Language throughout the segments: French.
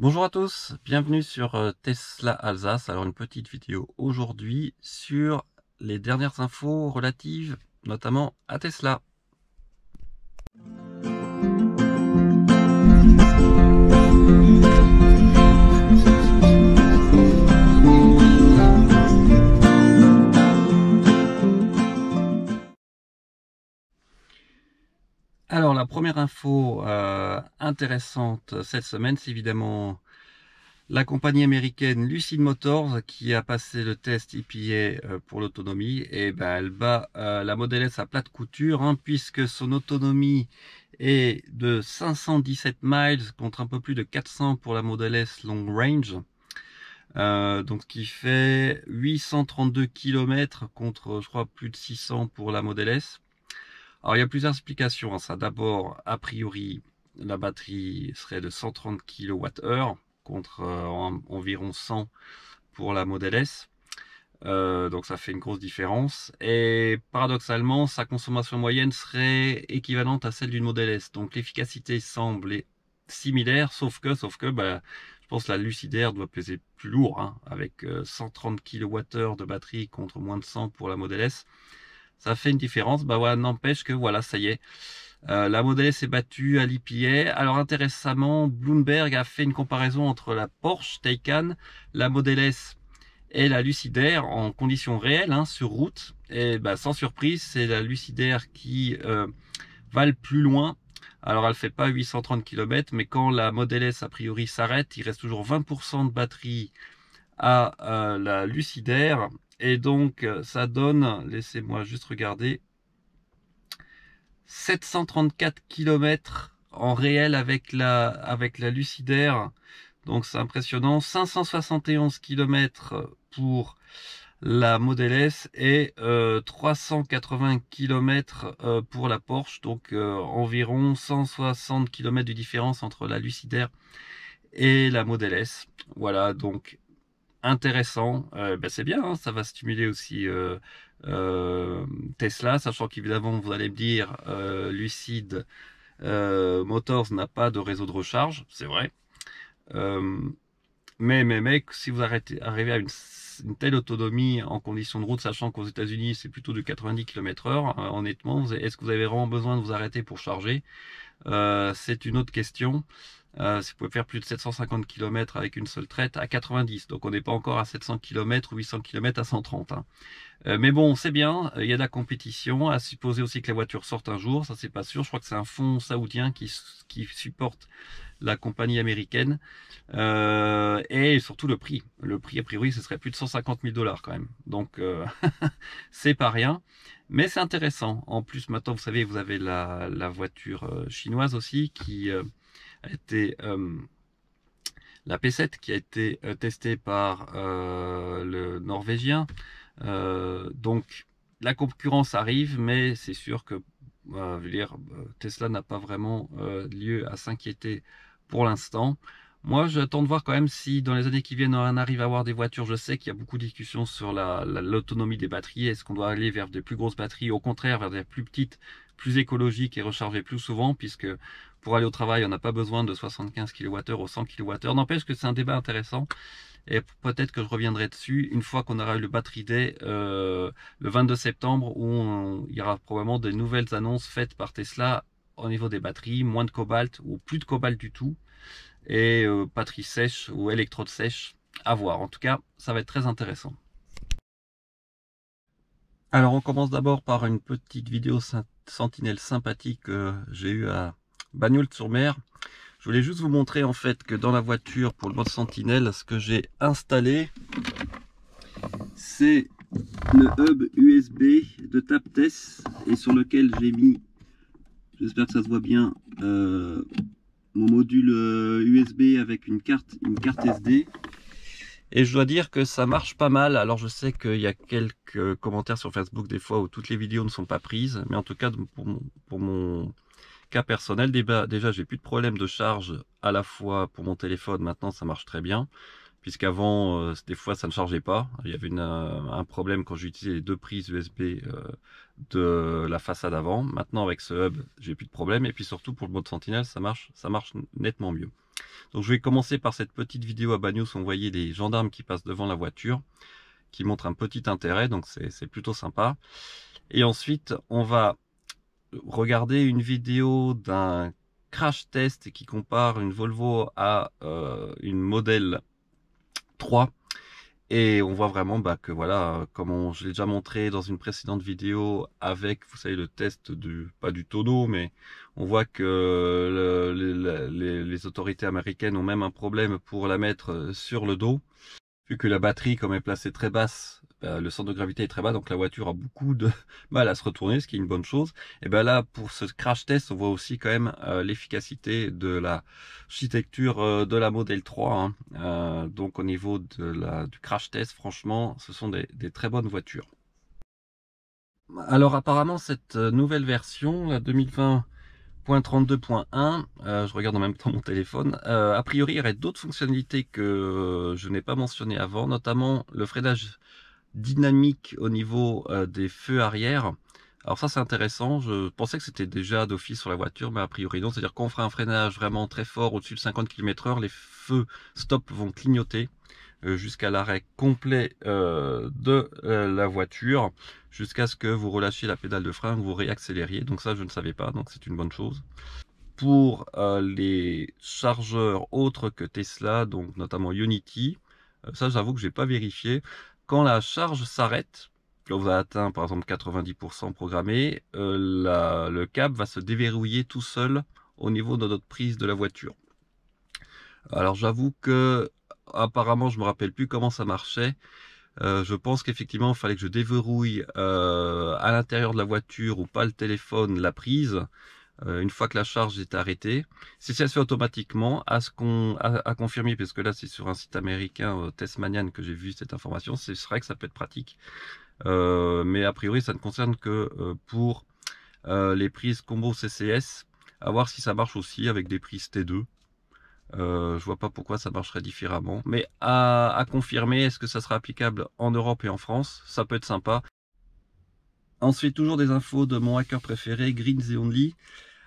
Bonjour à tous, bienvenue sur euh, Tesla Alsace. Alors une petite vidéo aujourd'hui sur les dernières infos relatives notamment à Tesla. première info euh, intéressante cette semaine, c'est évidemment la compagnie américaine Lucid Motors qui a passé le test EPA euh, pour l'autonomie. Et ben, elle bat euh, la Model S à plate couture hein, puisque son autonomie est de 517 miles contre un peu plus de 400 pour la Model S Long Range. donc qui fait 832 km contre je crois plus de 600 pour la Model S. Alors il y a plusieurs explications à ça. D'abord, a priori, la batterie serait de 130 kWh contre euh, environ 100 pour la Model S. Euh, donc ça fait une grosse différence. Et paradoxalement, sa consommation moyenne serait équivalente à celle d'une Model S. Donc l'efficacité semble similaire, sauf que, sauf que, bah, je pense que la Lucidaire doit peser plus lourd, hein, avec 130 euh, kWh de batterie contre moins de 100 pour la Model S ça fait une différence. Bah ouais, n'empêche que voilà, ça y est. Euh, la Model S est battue à l'IPA. Alors intéressamment, Bloomberg a fait une comparaison entre la Porsche Taycan, la Model S et la Lucidaire en conditions réelles hein, sur route. Et bah, sans surprise, c'est la Lucidaire qui euh, va le plus loin. Alors elle fait pas 830 km, mais quand la Model S a priori s'arrête, il reste toujours 20% de batterie à euh, la Lucidaire et donc, euh, ça donne, laissez-moi juste regarder, 734 km en réel avec la, avec la lucidaire. Donc, c'est impressionnant. 571 km pour la Model S et 380 euh, km euh, pour la Porsche, donc environ 160 km de différence entre la Lucidaire et la Model S. Voilà, donc intéressant, euh, ben c'est bien, hein, ça va stimuler aussi euh, euh, Tesla, sachant qu'évidemment, vous allez me dire, Lucid Motors n'a pas de réseau de recharge, c'est vrai. mais, mais, mais, si vous arrêtez, arrivez à une, une, telle autonomie en conditions de route, sachant qu'aux États-Unis, c'est plutôt de 90 km/h, honnêtement, est-ce que vous avez vraiment besoin de vous arrêter pour charger C'est une autre question. Euh, vous pouvez faire plus de 750 km avec une seule traite à 90. Donc on n'est pas encore à 700 km ou 800 km à 130. Hein. Euh, mais bon, c'est bien, euh, il y a de la compétition. À supposer aussi que la voiture sorte un jour, ça c'est pas sûr. Je crois que c'est un fonds saoudien qui, qui supporte la compagnie américaine. Euh, et surtout le prix. Le prix, a priori, ce serait plus de 150 000 dollars quand même. Donc c'est pas rien. Mais c'est intéressant. En plus, maintenant, vous savez, vous avez la, la voiture chinoise aussi qui a été euh, la P7 qui a été euh, testée par euh, le Norvégien. donc la concurrence arrive, mais c'est sûr que Tesla n'a pas vraiment lieu à s'inquiéter pour l'instant. Moi, j'attends de voir quand même si dans les années qui viennent, on arrive à avoir des voitures. Je sais qu'il y a beaucoup de discussions sur l'autonomie des batteries. Est-ce qu'on doit aller vers des plus grosses batteries Au contraire, vers des plus petites, plus écologiques et rechargées plus souvent, puisque pour aller au travail, on n'a pas besoin de 75 kWh ou 100 kWh. N'empêche que c'est un débat intéressant. Et peut-être que je reviendrai dessus une fois qu'on aura eu le Battery Day euh, le 22 septembre, où il y aura probablement des nouvelles annonces faites par Tesla au niveau des batteries, moins de cobalt ou plus de cobalt du tout et patrie euh, sèche ou électrode sèche à voir. En tout cas, ça va être très intéressant. Alors on commence d'abord par une petite vidéo sentinelle sympathique que j'ai eu à Bagnols-sur-Mer. Je voulais juste vous montrer en fait que dans la voiture pour le mode sentinelle, ce que j'ai installé, c'est le hub USB de Taptes et sur lequel j'ai mis, j'espère que ça se voit bien, euh, mon module USB euh, avec une carte, une carte SD. Et je dois dire que ça marche pas mal. Alors je sais qu'il y a quelques commentaires sur Facebook des fois où toutes les vidéos ne sont pas prises. Mais en tout cas, pour mon, cas personnel, déjà, déjà j'ai plus de problème de charge à la fois pour mon téléphone. Maintenant, ça marche très bien puisqu'avant, euh, des fois, ça ne chargeait pas. Il y avait euh, un problème quand j'utilisais les deux prises USB euh, de la façade avant. Maintenant, avec ce hub, j'ai plus de problème. Et puis surtout, pour le mode sentinelle, ça marche, ça marche nettement mieux. Donc, je vais commencer par cette petite vidéo à Bagnos on voyait des gendarmes qui passent devant la voiture, qui montrent un petit intérêt, donc c'est plutôt sympa. Et ensuite, on va regarder une vidéo d'un crash test qui compare une Volvo à une modèle 3. Et on voit vraiment bah, que voilà, comme je l'ai déjà montré dans une précédente vidéo avec, vous savez, le test du, pas du tonneau mais on voit que les, les, autorités américaines ont même un problème pour la mettre euh, sur le dos, vu que la batterie, comme est placée très basse, bah, le centre de gravité est très bas, donc la voiture a beaucoup de mal à se retourner, ce qui est une bonne chose. Et bien là, pour ce crash test, on voit aussi quand même euh, l'efficacité de l'architecture euh, de la Model 3. Hein. Euh, donc au niveau de du crash test, franchement, ce sont des, très bonnes voitures. Alors apparemment, cette nouvelle version, la 2020.32.1, je regarde en même temps mon téléphone, a priori il y aurait d'autres fonctionnalités que je n'ai pas mentionnées avant, notamment le freinage dynamique au niveau euh, des feux arrière. Alors ça c'est intéressant, je pensais que c'était déjà d'office sur la voiture, mais a priori non, c'est-à-dire qu'on fera un freinage vraiment très fort au-dessus de 50 km heure, les feux stop vont clignoter euh, jusqu'à l'arrêt complet euh, de la voiture, jusqu'à ce que vous relâchiez la pédale de frein, ou vous réaccélériez, donc ça je ne savais pas, donc c'est une bonne chose pour les chargeurs autres que Tesla, donc notamment Unity. ça, j'avoue que je n'ai pas vérifié. Quand la charge s'arrête, quand vous a atteint par exemple 90% programmé, euh, le câble va se déverrouiller tout seul au niveau de notre prise de la voiture. Alors j'avoue que apparemment je me rappelle plus comment ça marchait. Euh, je pense qu'effectivement il fallait que je déverrouille euh, à l'intérieur de la voiture ou pas le téléphone la prise euh, une fois que la charge est arrêtée, si ça se fait automatiquement, à, ce qu'on que confirmé, là c'est sur un site américain, euh, Testmanian, que j'ai vu cette information, c'est vrai que ça peut être pratique. Euh, mais a priori, ça ne concerne que pour les prises combo CCS. À voir si ça marche aussi avec des prises T2. je vois pas pourquoi ça marcherait différemment. Mais à, confirmer, est-ce que ça sera applicable en Europe et en France Ça peut être sympa. Ensuite, toujours des infos de mon hacker préféré, Greens Only.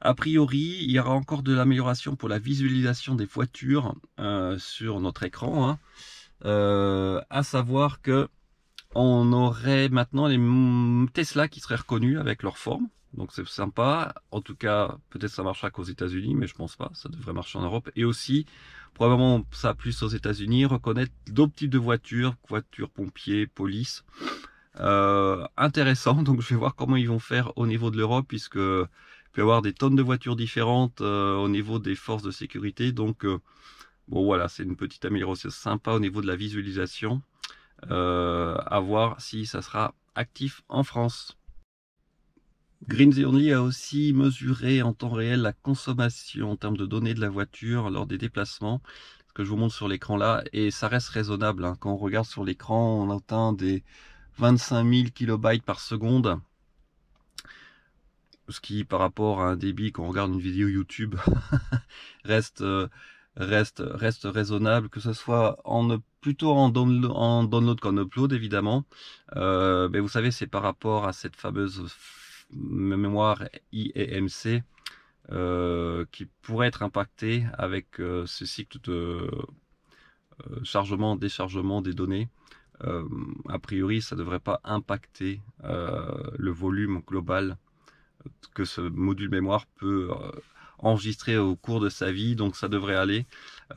A priori, il y aura encore de l'amélioration pour la visualisation des voitures euh, sur notre écran. A hein. euh, à savoir que on aurait maintenant les Tesla qui seraient reconnus avec leur forme. Donc c'est sympa. En tout cas, peut-être ça marchera qu'aux États-Unis, mais je pense pas. Ça devrait marcher en Europe. Et aussi, probablement ça plus aux États-Unis, reconnaître d'autres types de voitures, voitures pompiers, police. Euh, intéressant. Donc je vais voir comment ils vont faire au niveau de l'Europe, puisque avoir des tonnes de voitures différentes euh, au niveau des forces de sécurité. Donc, euh, bon voilà, c'est une petite amélioration sympa au niveau de la visualisation. Euh, à voir si ça sera actif en France. green Only a aussi mesuré en temps réel la consommation en termes de données de la voiture lors des déplacements, ce que je vous montre sur l'écran là, et ça reste raisonnable. Hein. Quand on regarde sur l'écran, on atteint des 25 000 kilobytes par seconde ce qui par rapport à un débit qu'on regarde une vidéo YouTube reste euh, reste reste raisonnable que ce soit en plutôt en, download, qu'en upload évidemment euh, mais vous savez c'est par rapport à cette fameuse mémoire IEMC euh, qui pourrait être impactée avec ce cycle de chargement déchargement des données a priori ça devrait pas impacter le volume global que ce module mémoire peut euh, enregistrer au cours de sa vie, donc ça devrait aller.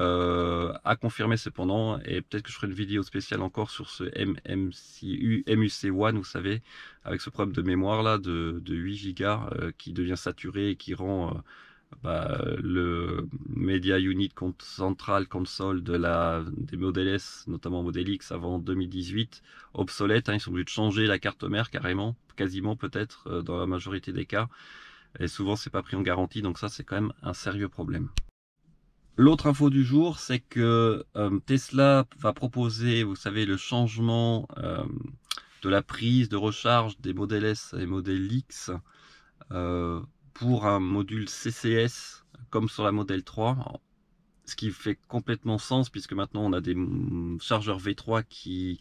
Euh, à confirmer cependant, et peut-être que je ferai une vidéo spéciale encore sur ce MMCU, MUC1, vous savez, avec ce problème de mémoire là de, 8 Go euh, qui devient saturé et qui rend bah, le Media Unit Central Console de la, des modèles S, notamment Model X avant 2018, obsolète. Hein. ils sont obligés de changer la carte mère carrément, quasiment peut-être euh, dans la majorité des cas. Et souvent, c'est pas pris en garantie, donc ça, c'est quand même un sérieux problème. L'autre info du jour, c'est que euh, Tesla va proposer, vous savez, le changement euh, de la prise de recharge des modèles S et modèles X pour un module CCS comme sur la Model 3, ce qui fait complètement sens puisque maintenant on a des chargeurs V3 qui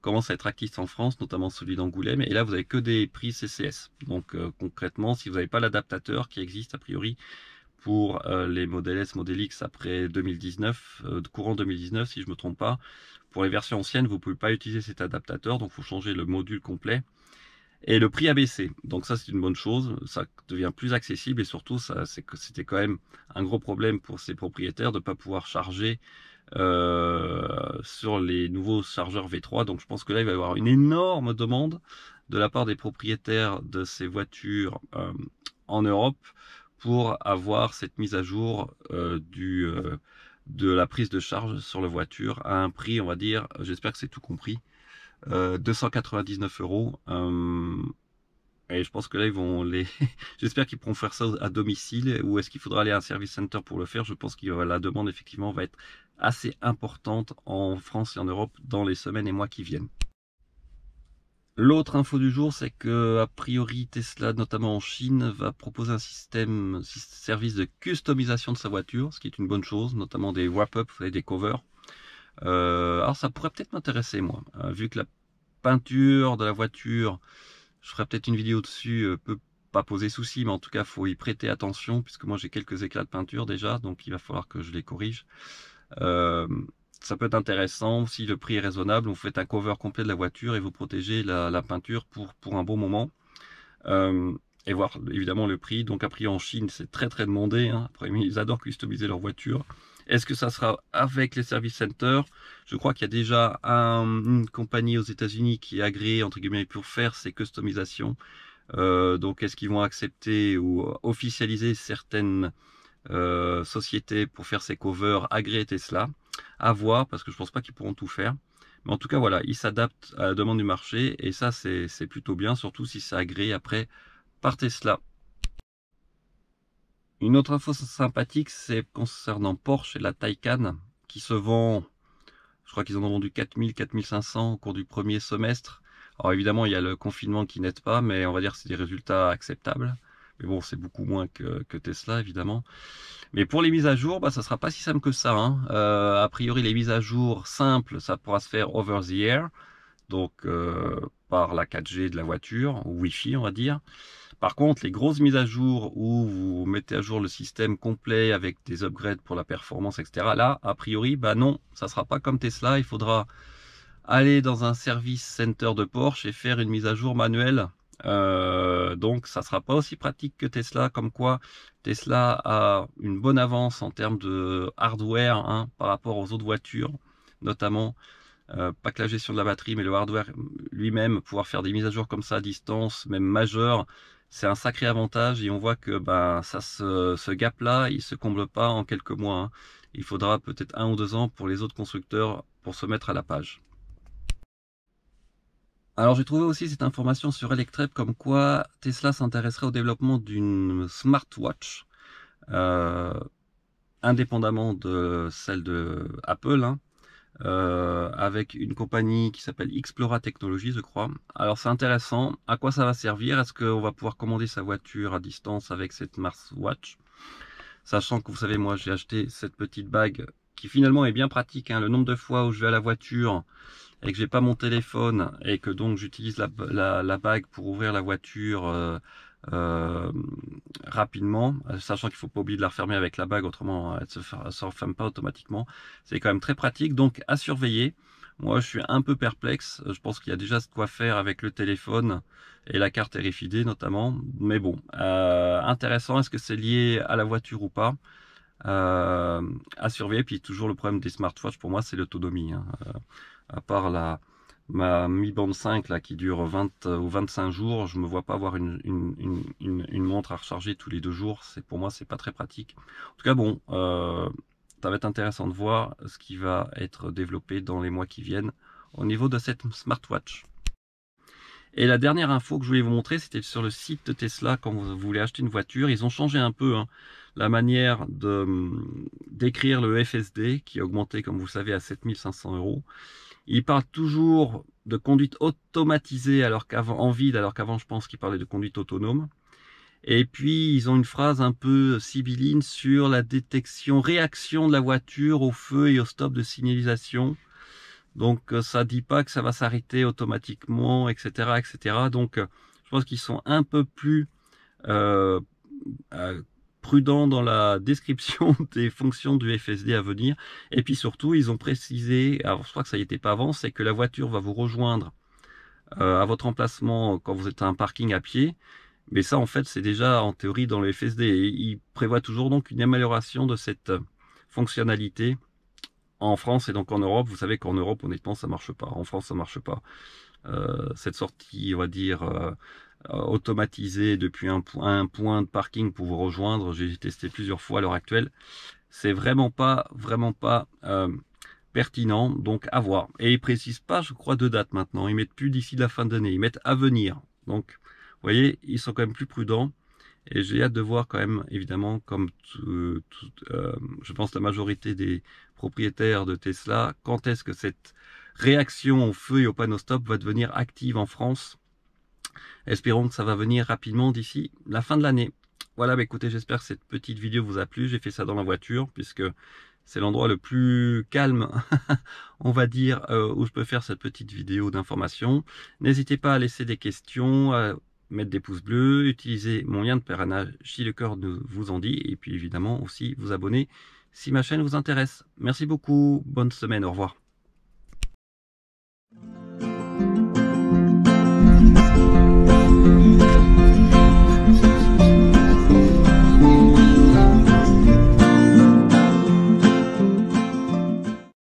commencent à être actifs en France, notamment celui d'Angoulême, et là vous n'avez que des prix CCS. Donc euh, concrètement, si vous n'avez pas l'adaptateur qui existe a priori pour euh, les modèles S, Model X après 2019, euh, courant 2019 si je ne me trompe pas, pour les versions anciennes, vous ne pouvez pas utiliser cet adaptateur, donc il faut changer le module complet. Et le prix a baissé. Donc ça, c'est une bonne chose. Ça devient plus accessible et surtout, ça, c'était quand même un gros problème pour ces propriétaires de ne pas pouvoir charger euh, sur les nouveaux chargeurs V3. Donc je pense que là, il va y avoir une énorme demande de la part des propriétaires de ces voitures euh, en Europe pour avoir cette mise à jour euh, de la prise de charge sur la voiture à un prix, on va dire, j'espère que c'est tout compris, 299 euh, euros. Euh, et je pense que là, ils vont les. J'espère qu'ils pourront faire ça à domicile. Ou est-ce qu'il faudra aller à un service center pour le faire Je pense que la demande, effectivement, va être assez importante en France et en Europe dans les semaines et mois qui viennent. L'autre info du jour, c'est que, a priori, Tesla, notamment en Chine, va proposer un système, service de customisation de sa voiture, ce qui est une bonne chose, notamment des wrap-up et des covers. Euh, alors ça pourrait peut-être m'intéresser moi, hein, vu que la peinture de la voiture, je ferai peut-être une vidéo dessus, euh, peut pas poser souci, mais en tout cas faut y prêter attention, puisque moi j'ai quelques éclats de peinture déjà, donc il va falloir que je les corrige. Euh, ça peut être intéressant, si le prix est raisonnable, vous faites un cover complet de la voiture et vous protégez la, peinture pour, un bon moment. et voir évidemment le prix. Donc a prix en Chine c'est très très demandé. Hein. Après ils adorent customiser leur voiture. Est-ce que ça sera avec les service centers Je crois qu'il y a déjà une compagnie aux États-Unis qui est agréée entre guillemets pour faire ces customisations. Euh, donc, est-ce qu'ils vont accepter ou officialiser certaines euh, sociétés pour faire ces covers agréées Tesla À voir, parce que je ne pense pas qu'ils pourront tout faire. Mais en tout cas, voilà, ils s'adaptent à la demande du marché et ça, c'est plutôt bien, surtout si c'est agréé après par Tesla. Une autre info sympathique, c'est concernant Porsche et la Taycan, qui se vend, je crois qu'ils en ont vendu 4000, 4500 au cours du premier semestre. Alors évidemment, il y a le confinement qui n'aide pas, mais on va dire que c'est des résultats acceptables. Mais bon, c'est beaucoup moins que, Tesla, évidemment. Mais pour les mises à jour, bah, ça sera pas si simple que ça. Hein. Euh, a priori, les mises à jour simples, ça pourra se faire over the air, donc euh, par la 4G de la voiture, ou Wi-Fi, on va dire. Par contre, les grosses mises à jour où vous mettez à jour le système complet avec des upgrades pour la performance, etc. Là, a priori, bah non, ça sera pas comme Tesla. Il faudra aller dans un service center de Porsche et faire une mise à jour manuelle. Euh, donc, ça sera pas aussi pratique que Tesla. Comme quoi, Tesla a une bonne avance en termes de hardware hein, par rapport aux autres voitures, notamment. Euh, pas que la gestion de la batterie, mais le hardware lui-même, pouvoir faire des mises à jour comme ça à distance, même majeure, c'est un sacré avantage et on voit que ben ça, ce gap-là, il se comble pas en quelques mois. Hein. Il faudra peut-être un ou deux ans pour les autres constructeurs pour se mettre à la page. Alors j'ai trouvé aussi cette information sur Electrep comme quoi Tesla s'intéresserait au développement d'une smartwatch euh, indépendamment de celle de Apple. Hein. Euh, avec une compagnie qui s'appelle Explora Technologies, je crois. Alors c'est intéressant. À quoi ça va servir Est-ce qu'on va pouvoir commander sa voiture à distance avec cette Mars Watch Sachant que vous savez, moi j'ai acheté cette petite bague qui finalement est bien pratique. Hein. Le nombre de fois où je vais à la voiture et que j'ai pas mon téléphone et que donc j'utilise la, bague pour ouvrir la voiture. Euh, euh, rapidement, sachant qu'il faut pas oublier de la refermer avec la bague, autrement elle ne se referme pas automatiquement. C'est quand même très pratique, donc à surveiller. Moi, je suis un peu perplexe. Je pense qu'il y a déjà de quoi faire avec le téléphone et la carte RFID e, notamment. Mais bon, euh, intéressant. Est-ce que c'est lié à la voiture ou pas euh, À surveiller. Puis toujours le problème des smartwatches, pour moi, c'est l'autonomie. Hein. Euh, à part la, ma mi Band 5 là, qui dure 20 euh, ou 25 jours, je me vois pas avoir une, une, montre à recharger tous les deux jours. C'est Pour moi, c'est pas très pratique. En tout cas, bon, euh, ça va être intéressant de voir ce qui va être développé dans les mois qui viennent au niveau de cette smartwatch. Et la dernière info que je voulais vous montrer, c'était sur le site de Tesla, quand vous voulez acheter une voiture, ils ont changé un peu hein, la manière de hum, d'écrire le FSD, qui a augmenté, comme vous savez, à 7500 euros. Ils parle toujours de conduite automatisée alors qu'avant en vide, alors qu'avant je pense qu'ils parlaient de conduite autonome. Et puis ils ont une phrase un peu sibylline sur la détection, réaction de la voiture au feu et au stop de signalisation. Donc euh, ça dit pas que ça va s'arrêter automatiquement, etc., etc. Donc euh, je pense qu'ils sont un peu plus euh, prudent dans la description des fonctions du FSD à venir. Et puis surtout, ils ont précisé, alors je crois que ça n'y était pas avant, c'est que la voiture va vous rejoindre euh, à votre emplacement quand vous êtes à un parking à pied. Mais ça, en fait, c'est déjà en théorie dans le FSD. Et ils prévoient toujours donc une amélioration de cette euh, fonctionnalité en France et donc en Europe. Vous savez qu'en Europe, honnêtement, ça marche pas. En France, ça marche pas. Euh, cette sortie, on va dire, automatisé depuis un, un, point de parking pour vous rejoindre. J'ai testé plusieurs fois à l'heure actuelle. C'est vraiment pas, vraiment pas euh, pertinent, donc à voir. Et ils précisent pas, je crois, de date maintenant. Ils mettent plus d'ici la fin de l'année ils mettent à venir. Donc, vous voyez, ils sont quand même plus prudents. Et j'ai hâte de voir quand même, évidemment, comme euh, je pense la majorité des propriétaires de Tesla, quand est-ce que cette réaction au feu et au panneau stop va devenir active en France Espérons que ça va venir rapidement d'ici la fin de l'année. Voilà, bah écoutez, j'espère que cette petite vidéo vous a plu. J'ai fait ça dans la voiture puisque c'est l'endroit le plus calme, on va dire, euh, où je peux faire cette petite vidéo d'information. N'hésitez pas à laisser des questions, à mettre des pouces bleus, utiliser mon lien de parrainage si le cœur vous en dit, et puis évidemment aussi vous abonner si ma chaîne vous intéresse. Merci beaucoup, bonne semaine, au revoir.